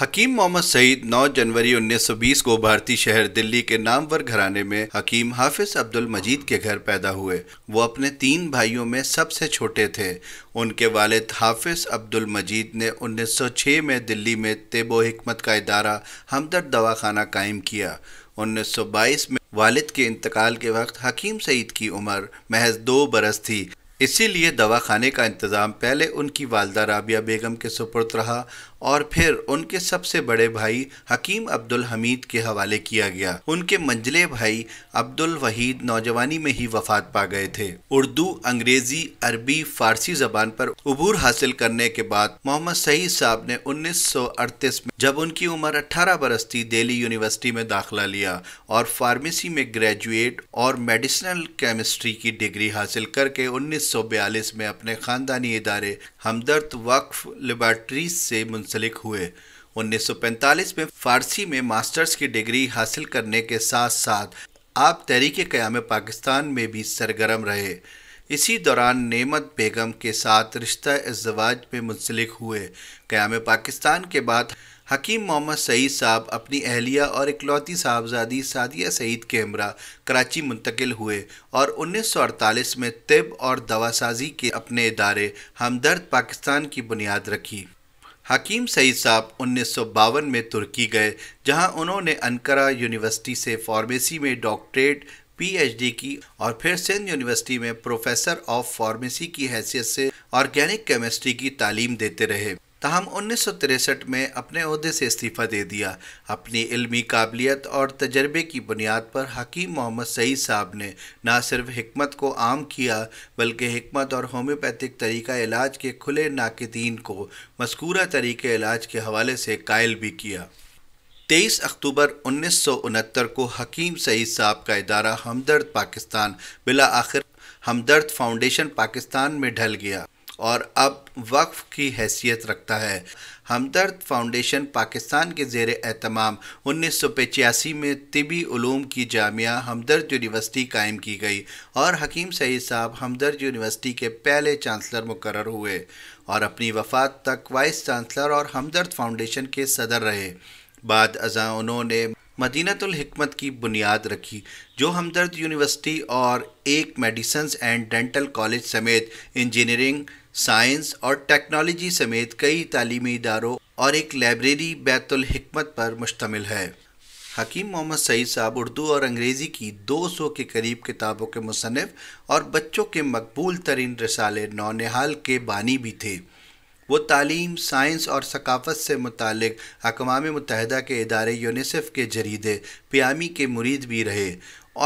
हकीम मोहम्मद सईद 9 जनवरी 1920 को भारतीय शहर दिल्ली के नामवर घराने में हकीम हाफिज अब्दुल मजीद के घर पैदा हुए वो अपने तीन भाइयों में सबसे छोटे थे उनके वालिद हाफिज अब्दुल मजीद ने 1906 में दिल्ली में तेबो हमत का इदारा हमदर्द दवाखाना कायम किया 1922 में वालिद के इंतकाल के वक्त हकीम सईद की उम्र महज दो बरस थी इसीलिए दवाखाने का इंतज़ाम पहले उनकी वालदा राबिया बेगम के सुपुर्द रहा और फिर उनके सबसे बड़े भाई हकीम अब्दुल हमीद के हवाले किया गया उनके मंजले भाई अब्दुल वहीद नौजवानी में ही वफात पा गए थे उर्दू अंग्रेजी अरबी फारसी जबान पर अबूर हासिल करने के बाद मोहम्मद सईद साहब ने 1938 में जब उनकी उम्र 18 बरस थी दिल्ली यूनिवर्सिटी में दाखिला लिया और फार्मेसी में ग्रेजुएट और मेडिसिनल केमिस्ट्री की डिग्री हासिल करके उन्नीस में अपने ख़ानदानी इदारे हमदर्द वक्फ लेबार्ट्रीज से मुंसलिक हुए 1945 में फारसी में मास्टर्स की डिग्री हासिल करने के साथ साथ आप तहरीक क्याम पाकिस्तान में भी सरगर्म रहे इसी दौरान नेमत बेगम के साथ रिश्ता अजवाज में मुंसलिक हुए क्याम पाकिस्तान के बाद हकीम मोहम्मद सईद साहब अपनी अहलिया और इकलौती साहबजादी सादिया सईद के हमरा कराची मुंतकिल हुए और 1948 में तिब और दवासाजी के अपने इदारे हमदर्द पाकिस्तान की बुनियाद रखी हकीम सईद साहब उन्नीस में तुर्की गए जहां उन्होंने अनकरा यूनिवर्सिटी से फार्मेसी में डॉक्टरेट पीएचडी की और फिर सिंध यूनिवर्सिटी में प्रोफेसर ऑफ फार्मेसी की हैसियत से ऑर्गेनिक केमिस्ट्री की तालीम देते रहे ताहम तो उन्नीस में अपने अहदे से इस्तीफ़ा दे दिया अपनी इलमी काबिलियत और तजर्बे की बुनियाद पर हकीम मोहम्मद सईद साहब ने ना सिर्फ हमत को आम किया बल्कि हमत और होम्योपैथिक तरीका इलाज के खुले नाकदीन को मस्कूरा तरीके इलाज के हवाले से कायल भी किया तेईस अक्टूबर उन्नीस सौ उनहत्तर को हकीम सईद साहब का इदारा हमदर्द पाकिस्तान बिला आखिर हमदर्द फाउंडेशन पाकिस्तान में ढल गया और अब वक्फ की हैसियत रखता है हमदर्द फाउंडेशन पाकिस्तान के जेर एहतमाम उन्नीस सौ पचासी में तबी ूम की जामिया हमदर्द यूनिवर्सिटी कायम की गई और हकीम सईद साहब हमदर्द यूनिवर्सिटी के पहले चांसलर मुकर हुए और अपनी वफात तक वाइस चांसलर और हमदर्द फाउंडेशन के सदर रहे बाद अजा उन्होंने मदीनतुल हिकमत की बुनियाद रखी जो हमदर्द यूनिवर्सिटी और एक मेडिसन्स एंड डेंटल कॉलेज समेत इंजीनियरिंग साइंस और टेक्नोलॉजी समेत कई तालीमी इदारों और एक लाइब्रेरी बैतुलहमत पर मुश्तमिल है हकीम मोहम्मद सईद साहब उर्दू और अंग्रेज़ी की 200 के करीब किताबों के मुसनफ़ और बच्चों के मकबूल तरीन रसाले नौनिहाल के बानी भी थे वो तालीम साइंस और सकाफ़त से मुतक अकवा मुतहदा के इदारे यूनिसेफ के जरीदे प्यामी के मुरीद भी रहे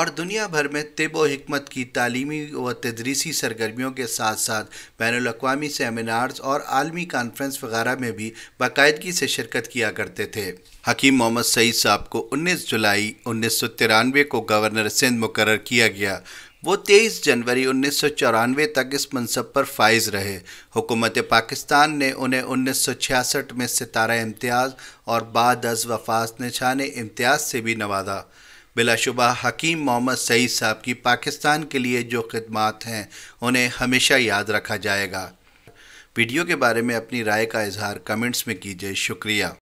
और दुनिया भर में तिब व हमत की तालीमी व तदरीसी सरगर्मियों के साथ साथ बैन अवी सेमिनार्स और आलमी कॉन्फ्रेंस वगैरह में भी बाकायदगी से शिरकत किया करते थे हकीम मोहम्मद सईद साहब को 19 जुलाई उन्नीस को गवर्नर सिंध मुकर किया गया वो 23 जनवरी उन्नीस तक इस मनसब पर फाइज रहे हुकूमत पाकिस्तान ने उन्हें 1966 में सितारा इम्तियाज़ और बाद अज वफात निशान इम्तियाज़ से भी नवाजा बिलाशुबा हकीम मोहम्मद सईद साहब की पाकिस्तान के लिए जो खदमात हैं उन्हें हमेशा याद रखा जाएगा वीडियो के बारे में अपनी राय का इजहार कमेंट्स में कीजिए शुक्रिया